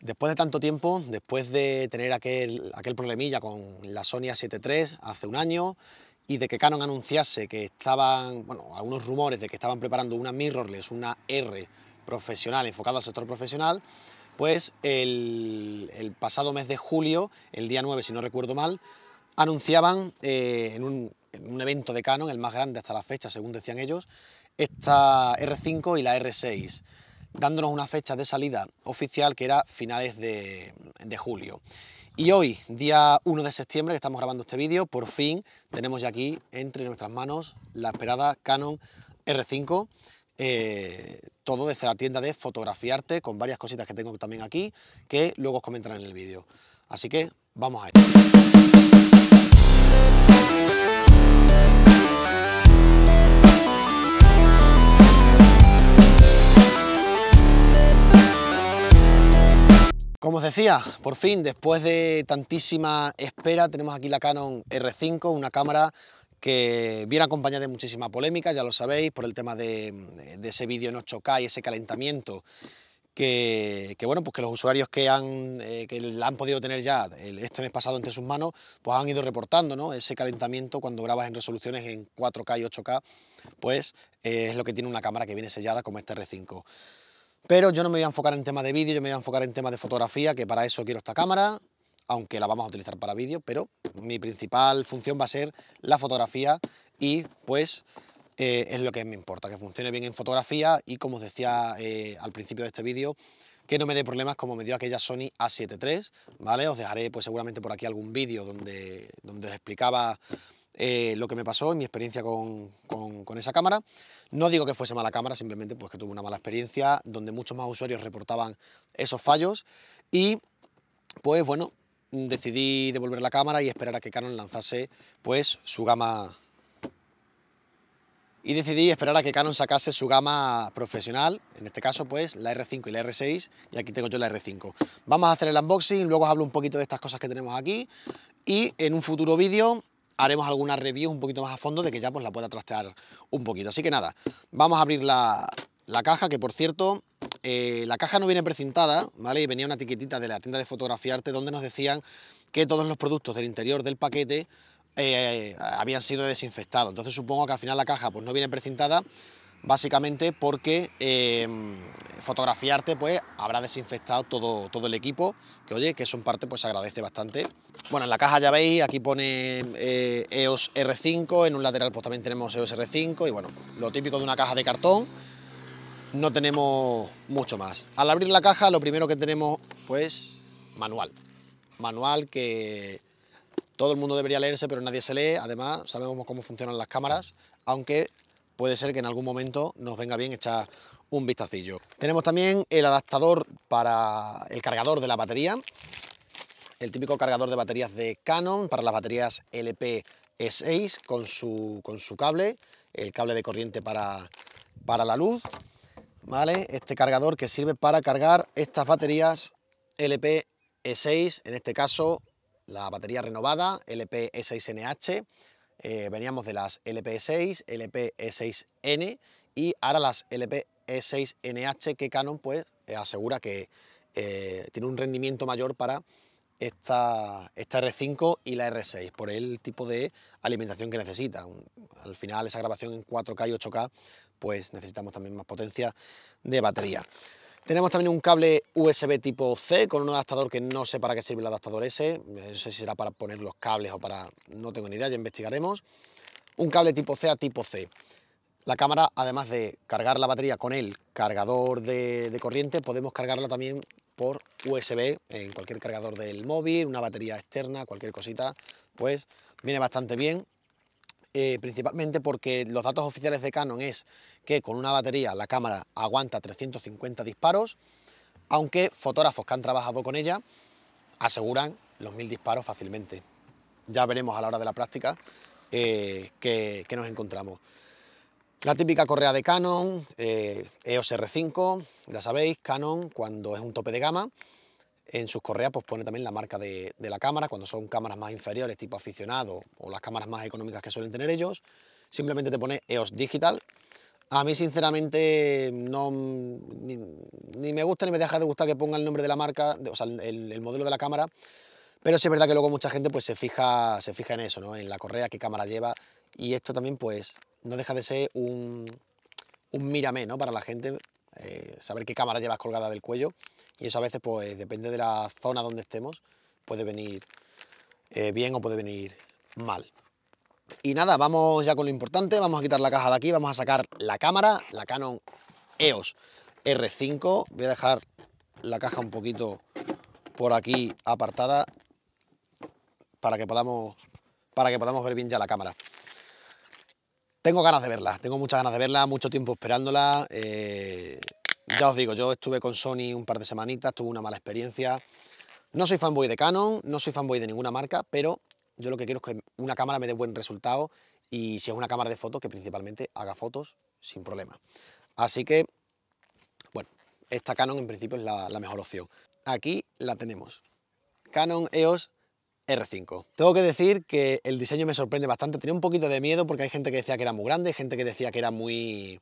Después de tanto tiempo, después de tener aquel, aquel problemilla con la Sony A7 hace un año y de que Canon anunciase que estaban, bueno, algunos rumores de que estaban preparando una mirrorless, una R profesional, enfocada al sector profesional, pues el, pasado mes de julio, el día 9 si no recuerdo mal, anunciaban eh, en un evento de Canon, el más grande hasta la fecha según decían ellos, esta R5 y la R6 dándonos una fecha de salida oficial que era finales de, julio. Y hoy, día 1 de septiembre, que estamos grabando este vídeo, por fin tenemos ya aquí entre nuestras manos la esperada Canon R5. Eh, todo desde la tienda de Fotografiarte, con varias cositas que tengo también aquí, que luego os comentaré en el vídeo. Así que vamos a ello. Como os decía, por fin, después de tantísima espera, tenemos aquí la Canon R5, una cámara que viene acompañada de muchísima polémica, ya lo sabéis, por el tema de, ese vídeo en 8K y ese calentamiento que, bueno, pues que los usuarios que han, eh, que la han podido tener ya este mes pasado entre sus manos, pues han ido reportando ¿no? ese calentamiento cuando grabas en resoluciones en 4K y 8K, pues eh, es lo que tiene una cámara que viene sellada como este R5. Pero yo no me voy a enfocar en tema de vídeo, yo me voy a enfocar en tema de fotografía, que para eso quiero esta cámara, aunque la vamos a utilizar para vídeo, pero mi principal función va a ser la fotografía y pues eh, es lo que me importa, que funcione bien en fotografía y como os decía eh, al principio de este vídeo, que no me dé problemas como me dio aquella Sony A7 III, ¿vale? Os dejaré pues seguramente por aquí algún vídeo donde, donde os explicaba eh, lo que me pasó en mi experiencia con, con, esa cámara. No digo que fuese mala cámara, simplemente pues que tuve una mala experiencia donde muchos más usuarios reportaban esos fallos y pues bueno, decidí devolver la cámara y esperar a que Canon lanzase pues su gama y decidí esperar a que Canon sacase su gama profesional, en este caso pues la R5 y la R6, y aquí tengo yo la R5. Vamos a hacer el unboxing, luego os hablo un poquito de estas cosas que tenemos aquí, y en un futuro vídeo haremos alguna review un poquito más a fondo de que ya pues la pueda trastear un poquito. Así que nada, vamos a abrir la, caja, que por cierto, eh, la caja no viene precintada, ¿vale? Y venía una etiquetita de la tienda de fotografiarte donde nos decían que todos los productos del interior del paquete eh, habían sido desinfectados. Entonces supongo que al final la caja pues no viene precintada, básicamente porque em, fotografiarte pues habrá desinfectado todo, todo el equipo, que oye, que eso en parte pues agradece bastante bueno, en la caja ya veis, aquí pone EOS eh, e R5, en un lateral pues también tenemos EOS R5 y bueno, lo típico de una caja de cartón, no tenemos mucho más. Al abrir la caja lo primero que tenemos pues manual, manual que todo el mundo debería leerse pero nadie se lee, además sabemos cómo funcionan las cámaras, aunque puede ser que en algún momento nos venga bien echar un vistacillo. Tenemos también el adaptador para el cargador de la batería, el típico cargador de baterías de Canon para las baterías LP-6 con su, con su cable, el cable de corriente para, para la luz, ¿vale? Este cargador que sirve para cargar estas baterías LP-E6, en este caso la batería renovada LP-E6NH, eh, veníamos de las LP-6, LP-E6N y ahora las LP-E6NH que Canon pues asegura que eh, tiene un rendimiento mayor para esta, R5 y la R6 por el tipo de alimentación que necesita. Al final esa grabación en 4K y 8K pues necesitamos también más potencia de batería. Tenemos también un cable USB tipo C con un adaptador que no sé para qué sirve el adaptador ese, no sé si será para poner los cables o para... no tengo ni idea, ya investigaremos. Un cable tipo C a tipo C. La cámara, además de cargar la batería con el cargador de, de corriente, podemos cargarla también por USB en cualquier cargador del móvil, una batería externa, cualquier cosita, pues viene bastante bien. Eh, principalmente porque los datos oficiales de Canon es que con una batería la cámara aguanta 350 disparos, aunque fotógrafos que han trabajado con ella aseguran los mil disparos fácilmente. Ya veremos a la hora de la práctica eh, que nos encontramos. La típica correa de Canon, EOS eh, e R5, ya sabéis, Canon cuando es un tope de gama, en sus correas pues pone también la marca de, la cámara, cuando son cámaras más inferiores tipo aficionado o las cámaras más económicas que suelen tener ellos, simplemente te pone EOS Digital. A mí sinceramente no, ni, me gusta ni me deja de gustar que ponga el nombre de la marca, o sea, el, modelo de la cámara, pero sí es verdad que luego mucha gente pues se fija, se fija en eso, ¿no? en la correa, qué cámara lleva, y esto también pues no deja de ser un, un ¿no? Para la gente, eh, saber qué cámara llevas colgada del cuello. Y eso a veces, pues, depende de la zona donde estemos, puede venir eh, bien o puede venir mal. Y nada, vamos ya con lo importante, vamos a quitar la caja de aquí, vamos a sacar la cámara, la Canon EOS R5. Voy a dejar la caja un poquito por aquí apartada para que podamos, para que podamos ver bien ya la cámara. Tengo ganas de verla, tengo muchas ganas de verla, mucho tiempo esperándola. Eh, ya os digo, yo estuve con Sony un par de semanitas, tuve una mala experiencia. No soy fanboy de Canon, no soy fanboy de ninguna marca, pero yo lo que quiero es que una cámara me dé buen resultado y si es una cámara de fotos, que principalmente haga fotos sin problema. Así que, bueno, esta Canon en principio es la, la mejor opción. Aquí la tenemos. Canon EOS R5. Tengo que decir que el diseño me sorprende bastante. Tenía un poquito de miedo porque hay gente que decía que era muy grande, gente que decía que era muy,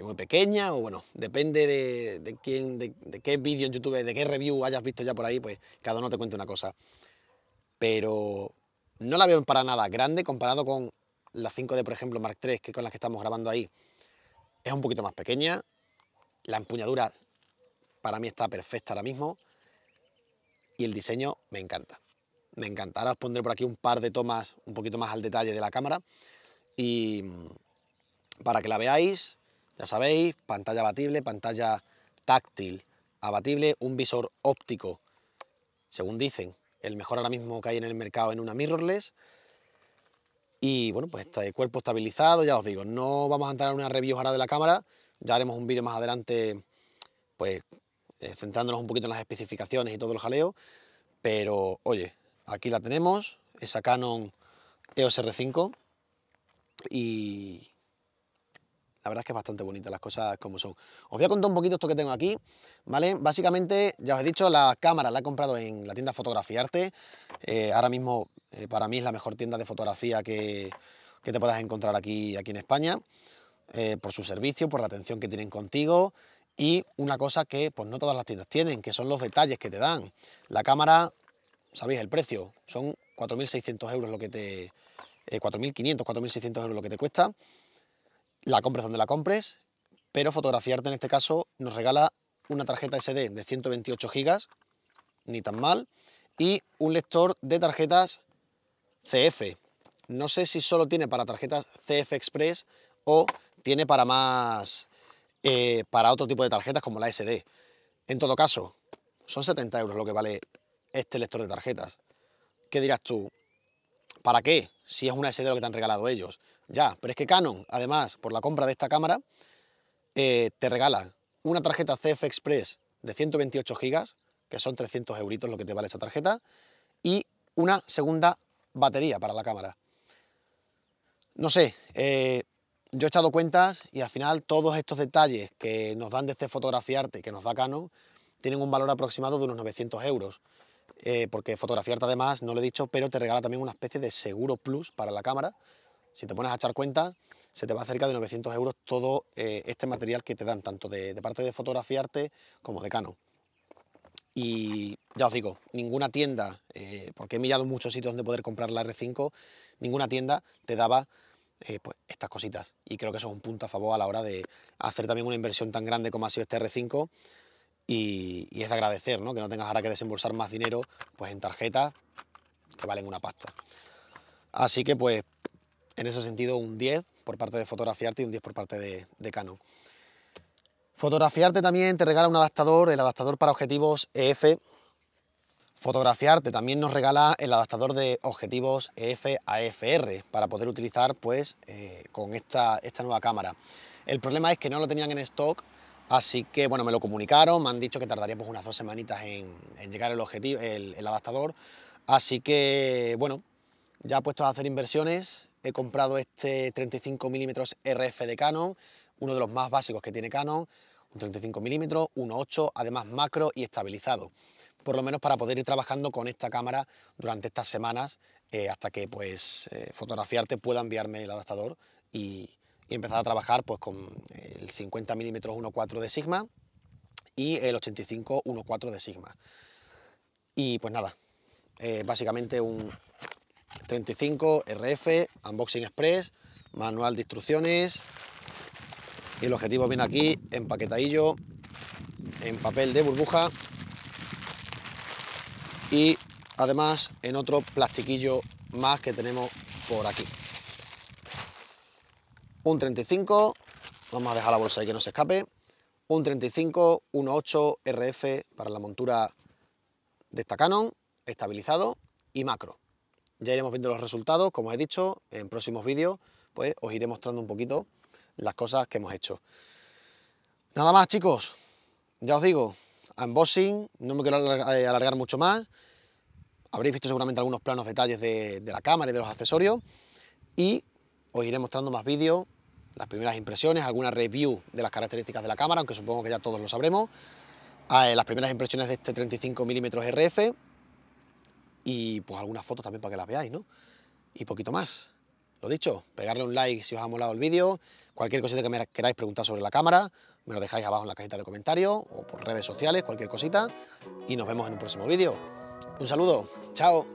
muy pequeña, o bueno, depende de, quién, de, qué vídeo en YouTube, de qué review hayas visto ya por ahí, pues cada uno te cuenta una cosa. Pero no la veo para nada grande comparado con la 5D, por ejemplo, Mark III, que con las que estamos grabando ahí. Es un poquito más pequeña. La empuñadura para mí está perfecta ahora mismo. Y el diseño me encanta me encantará. Os pondré por aquí un par de tomas un poquito más al detalle de la cámara y mm, para que la veáis, ya sabéis, pantalla abatible, pantalla táctil abatible, un visor óptico, según dicen, el mejor ahora mismo que hay en el mercado en una mirrorless. Y bueno, pues el este cuerpo estabilizado, ya os digo, no vamos a entrar en una review ahora de la cámara, ya haremos un vídeo más adelante, pues eh, centrándonos un poquito en las especificaciones y todo el jaleo, pero oye, Aquí la tenemos, esa Canon EOS R5 y la verdad es que es bastante bonita las cosas como son. Os voy a contar un poquito esto que tengo aquí, ¿vale? Básicamente, ya os he dicho, la cámara la he comprado en la tienda Fotografiarte. Eh, ahora mismo, eh, para mí, es la mejor tienda de fotografía que, que te puedas encontrar aquí, aquí en España, eh, por su servicio, por la atención que tienen contigo y una cosa que pues no todas las tiendas tienen, que son los detalles que te dan. La cámara ¿sabéis el precio? Son 4.600 euros lo que te... 4.500, eh, 4.600 euros lo que te cuesta. La compres donde la compres, pero fotografiarte en este caso nos regala una tarjeta SD de 128 gigas, ni tan mal, y un lector de tarjetas CF. No sé si solo tiene para tarjetas CF Express o tiene para más... Eh, para otro tipo de tarjetas como la SD. En todo caso, son 70 euros lo que vale este lector de tarjetas. ¿Qué dirás tú? ¿Para qué? Si es una SD lo que te han regalado ellos. Ya, pero es que Canon, además, por la compra de esta cámara, eh, te regala una tarjeta CF Express de 128 GB, que son 300 euritos lo que te vale esa tarjeta, y una segunda batería para la cámara. No sé, eh, yo he echado cuentas y al final todos estos detalles que nos dan de este fotografiarte, que nos da Canon, tienen un valor aproximado de unos 900 euros. Eh, porque fotografiarte además, no lo he dicho, pero te regala también una especie de seguro plus para la cámara. Si te pones a echar cuenta, se te va cerca de 900 euros todo eh, este material que te dan, tanto de, parte de fotografiarte como de Canon. Y ya os digo, ninguna tienda, eh, porque he mirado muchos sitios donde poder comprar la R5, ninguna tienda te daba pues, estas cositas. Y creo que eso es un punto a favor a la hora de hacer también una inversión tan grande como ha sido este R5, y, es agradecer, ¿no? Que no tengas ahora que desembolsar más dinero pues en tarjetas que valen una pasta. Así que pues en ese sentido un 10 por parte de Fotografiarte y un 10 por parte de, de Canon. Fotografiarte también te regala un adaptador, el adaptador para objetivos EF. Fotografiarte también nos regala el adaptador de objetivos EF a e para poder utilizar pues eh, con esta, esta nueva cámara. El problema es que no lo tenían en stock Así que bueno, me lo comunicaron, me han dicho que tardaría pues, unas dos semanitas en, llegar el objetivo, el, adaptador. Así que bueno, ya puesto a hacer inversiones, he comprado este 35 mm RF de Canon, uno de los más básicos que tiene Canon, un 35 mm, 1.8, además macro y estabilizado por lo menos para poder ir trabajando con esta cámara durante estas semanas eh, hasta que pues eh, fotografiarte pueda enviarme el adaptador y, y empezar a trabajar pues, con el 50 mm 1.4 de Sigma y el 85 1.4 de Sigma. Y pues nada, eh, básicamente un 35 RF, Unboxing Express, manual de instrucciones, y el objetivo viene aquí, empaquetadillo, en papel de burbuja, y además en otro plastiquillo más que tenemos por aquí un 35, vamos a dejar la bolsa ahí que no se escape, un 35 1.8 RF para la montura de esta Canon, estabilizado y macro. Ya iremos viendo los resultados, como he dicho, en próximos vídeos pues os iré mostrando un poquito las cosas que hemos hecho. Nada más chicos, ya os digo, unboxing, no me quiero eh, alargar mucho más, habréis visto seguramente algunos planos, detalles de, de la cámara y de los accesorios y os iré mostrando más vídeos las primeras impresiones, alguna review de las características de la cámara, aunque supongo que ya todos lo sabremos, ah, eh, las primeras impresiones de este 35 mm RF y pues algunas fotos también para que las veáis, ¿no? Y poquito más. Lo dicho, pegarle un like si os ha molado el vídeo, cualquier cosita que me queráis preguntar sobre la cámara, me lo dejáis abajo en la cajita de comentarios o por redes sociales, cualquier cosita, y nos vemos en un próximo vídeo. Un saludo, chao.